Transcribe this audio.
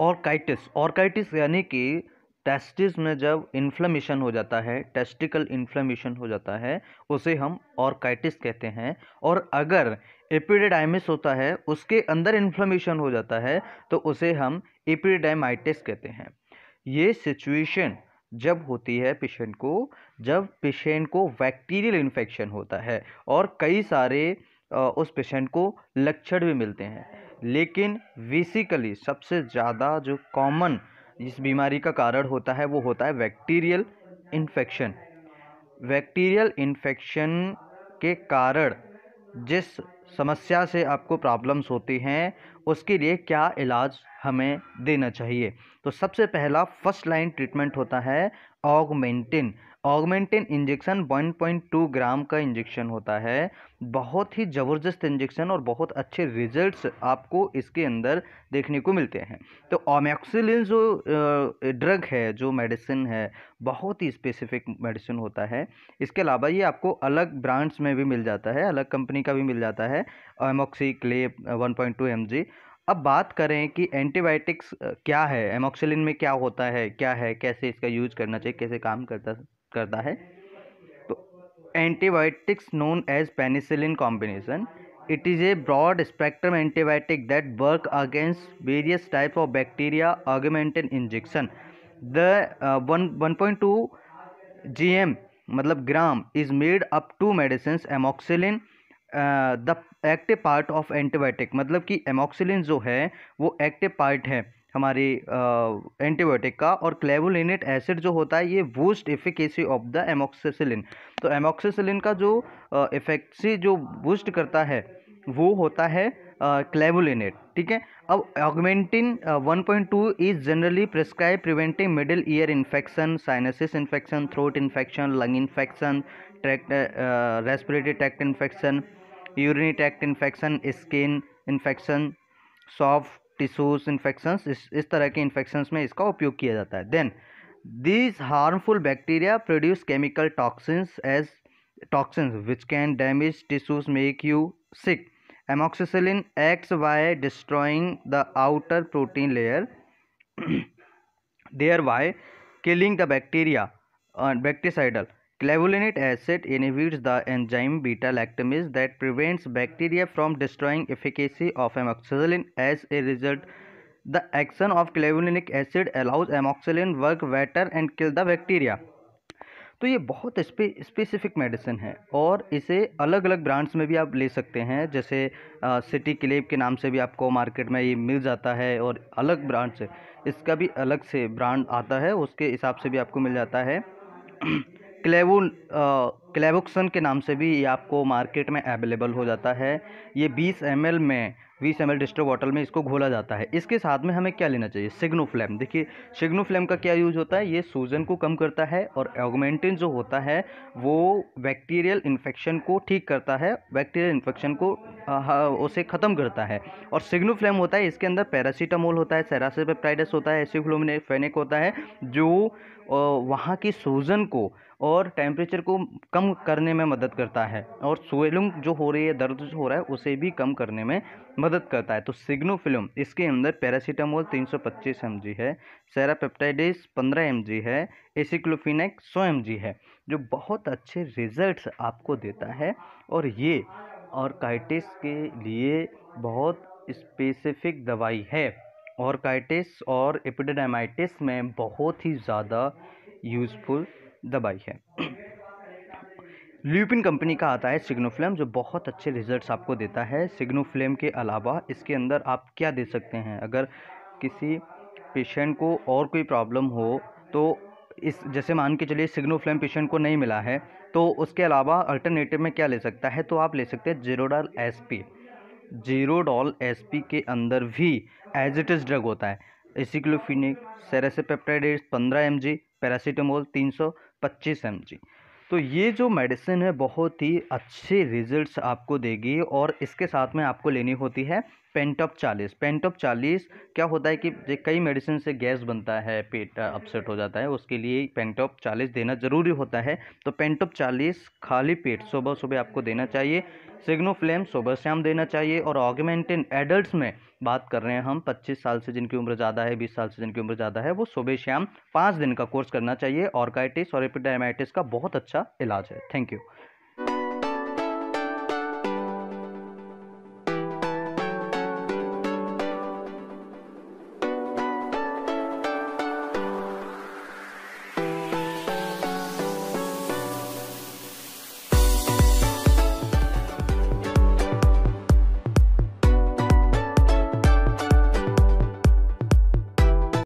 Orchitis orchitis यानी कि testis में जब इन्फ्लेमेशन हो जाता है टेस्टिकल इन्फ्लेमेशन हो जाता है उसे हम ऑर्काइटिस कहते हैं और अगर एपिडेडाइमिस होता है उसके अंदर इन्फ्लेमेशन हो जाता है तो उसे हम एपिडेमाइटिस कहते हैं ये सिचुएशन जब होती है पेशेंट को जब पेशेंट को बैक्टीरियल इन्फेक्शन होता है और कई सारे उस पेशेंट को लक्षण भी मिलते हैं लेकिन बेसिकली सबसे ज़्यादा जो कॉमन इस बीमारी का कारण होता है वो होता है बैक्टीरियल इन्फेक्शन बैक्टीरियल इन्फेक्शन के कारण जिस समस्या से आपको प्रॉब्लम्स होती हैं उसके लिए क्या इलाज हमें देना चाहिए तो सबसे पहला फर्स्ट लाइन ट्रीटमेंट होता है ऑगमेंटिन ऑगमेंटिन इंजेक्शन 1.2 ग्राम का इंजेक्शन होता है बहुत ही ज़बरदस्त इंजेक्शन और बहुत अच्छे रिजल्ट्स आपको इसके अंदर देखने को मिलते हैं तो ओमैक्सिलिन जो ड्रग है जो मेडिसिन है बहुत ही स्पेसिफिक मेडिसिन होता है इसके अलावा ये आपको अलग ब्रांड्स में भी मिल जाता है अलग कंपनी का भी मिल जाता है एमोक्सी क्ले वन पॉइंट अब बात करें कि एंटीबायोटिक्स क्या है एमोक्सिलिन में क्या होता है क्या है कैसे इसका यूज करना चाहिए कैसे काम करता करता है तो antibiotics known as penicillin combination it is a broad spectrum antibiotic that work against various type of bacteria Augmentin injection the one one point two G M मतलब gram is made up to medicine amoxicillin the active part of antibiotic मतलब कि amoxicillin जो है वो active part है हमारे antibiotic का और क्लेवोलिनेट एसिड जो होता है ये boost efficacy of the amoxicillin तो एमोक्सिसिलिन का जो इफेक्ट से जो बूस्ट करता है वो होता है क्लेवोलिनेट ठीक है अब Augmentin 1.2 is generally prescribe preventing middle ear infection sinusitis infection throat infection lung infection tract respiratory tract infection urinary tract infection skin infection soft tissues infections इस तरह के इन्फेक्शंस में इसका उपयोग किया जाता है then these harmful bacteria produce chemical toxins as toxins which can damage tissues make you sick amoxicillin acts by destroying the outer protein layer thereby killing the bacteria bactericidal Clavulinate acid inhibits the enzyme beta-lactamase that prevents bacteria from destroying efficacy of amoxicillin. As a result, the action of clavulinic acid allows amoxicillin work better and kill the bacteria. तो ये बहुत specific medicine है और इसे अलग अलग brands में भी आप ले सकते हैं जैसे सिटी क्लेब के नाम से भी आपको मार्केट में ये मिल जाता है और अलग ब्रांड से इसका भी अलग से ब्रांड आता है उसके हिसाब से भी आपको मिल जाता है क्लेवुन क्लेबोक्सन के नाम से भी ये आपको मार्केट में अवेलेबल हो जाता है ये 20 एम में 20 एम एल डिस्टर बॉटल में इसको घोला जाता है इसके साथ में हमें क्या लेना चाहिए सिग्नो देखिए सिग्नो फ्लेम का क्या यूज़ होता है ये सूजन को कम करता है और एगोमेंटिन जो होता है वो बैक्टीरियल इन्फेक्शन को ठीक करता है बैक्टीरियल इन्फेक्शन को आ, उसे ख़त्म करता है और सिग्नो फ्लेम होता है इसके अंदर पैरासीटामोल होता है सेरासिपेप्टाइडस होता है फेनिक होता है जो वहाँ की सूजन को और टेम्परेचर को कम कम करने में मदद करता है और स्वेलिंग जो हो रही है दर्द जो हो रहा है उसे भी कम करने में मदद करता है तो सिग्नोफिल्म इसके अंदर पैरासीटामोल 325 जी है सेरापेप्टाइडिस 15 जी है एसिक्लोफिनेक 100 जी है जो बहुत अच्छे रिजल्ट्स आपको देता है और ये काइटिस के लिए बहुत स्पेसिफिक दवाई है काइटिस और एपिडेडाइमाइटिस में बहुत ही ज़्यादा यूज़फुल दवाई है ल्यूपिन कंपनी का आता है सिग्नोफ्लेम जो बहुत अच्छे रिजल्ट्स आपको देता है सिग्नोफ्लेम के अलावा इसके अंदर आप क्या दे सकते हैं अगर किसी पेशेंट को और कोई प्रॉब्लम हो तो इस जैसे मान के चलिए सिग्नोफ्लेम पेशेंट को नहीं मिला है तो उसके अलावा अल्टरनेटिव में क्या ले सकता है तो आप ले सकते हैं Zerodol S P Zerodol S P के अंदर भी एज इट इज़ ड्रग होता है एसिक्लोफिनिक सेरेसिपेप्टाइड पंद्रह एम जी पैरासीटामोल तीन सौ पच्चीस एम जी तो ये जो मेडिसिन है बहुत ही अच्छे रिज़ल्ट्स आपको देगी और इसके साथ में आपको लेनी होती है पेंटॉप चालीस पेंटॉप चालीस क्या होता है कि कई मेडिसिन से गैस बनता है पेट अपसेट हो जाता है उसके लिए पेंटॉप चालीस देना ज़रूरी होता है तो पेंटॉप चालीस खाली पेट सुबह सुबह आपको देना चाहिए सिग्नो फ्लेम सुबह शाम देना चाहिए और ऑगमेंटेन एडल्ट में बात कर रहे हैं हम पच्चीस साल से जिनकी उम्र ज़्यादा है बीस साल से जिनकी उम्र ज़्यादा है वो सुबह शाम पाँच दिन का कोर्स करना चाहिए ऑर्काइटिस और एपिडामाइटिस का बहुत अच्छा इलाज है थैंक यू